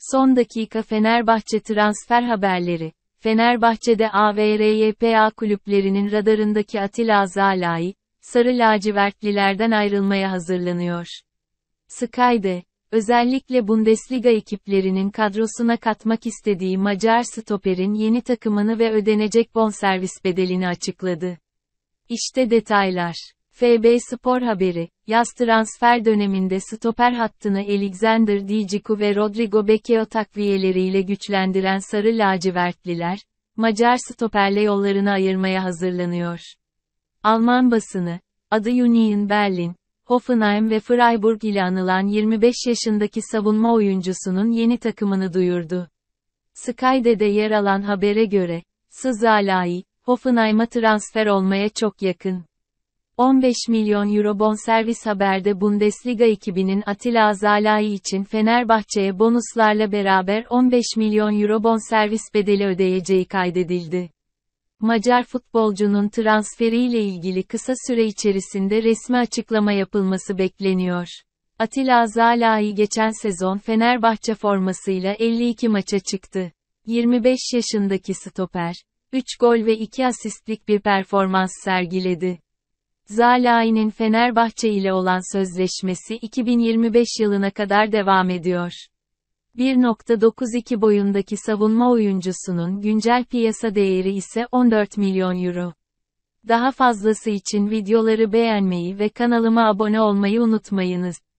Son dakika Fenerbahçe transfer haberleri. Fenerbahçe'de AVRYPA kulüplerinin radarındaki Atilla Zalai, sarı lacivertlilerden ayrılmaya hazırlanıyor. Sky'de, özellikle Bundesliga ekiplerinin kadrosuna katmak istediği Macar stoperin yeni takımını ve ödenecek bonservis bedelini açıkladı. İşte detaylar. FB Spor Haberi, yaz transfer döneminde stoper hattını Alexander Dijiku ve Rodrigo Bekeo takviyeleriyle güçlendiren Sarı Lacivertliler, Macar stoperle yollarını ayırmaya hazırlanıyor. Alman basını, adı Union Berlin, Hoffenheim ve Freiburg ile anılan 25 yaşındaki savunma oyuncusunun yeni takımını duyurdu. Skyde'de yer alan habere göre, Sızalai, Hoffenheim'a transfer olmaya çok yakın. 15 milyon euro bonservis haberde Bundesliga ekibinin Atilla Azalai için Fenerbahçe'ye bonuslarla beraber 15 milyon euro bonservis bedeli ödeyeceği kaydedildi. Macar futbolcunun transferiyle ilgili kısa süre içerisinde resmi açıklama yapılması bekleniyor. Atilla Azalai geçen sezon Fenerbahçe formasıyla 52 maça çıktı. 25 yaşındaki stoper, 3 gol ve 2 asistlik bir performans sergiledi. Zalai'nin Fenerbahçe ile olan sözleşmesi 2025 yılına kadar devam ediyor. 1.92 boyundaki savunma oyuncusunun güncel piyasa değeri ise 14 milyon euro. Daha fazlası için videoları beğenmeyi ve kanalıma abone olmayı unutmayınız.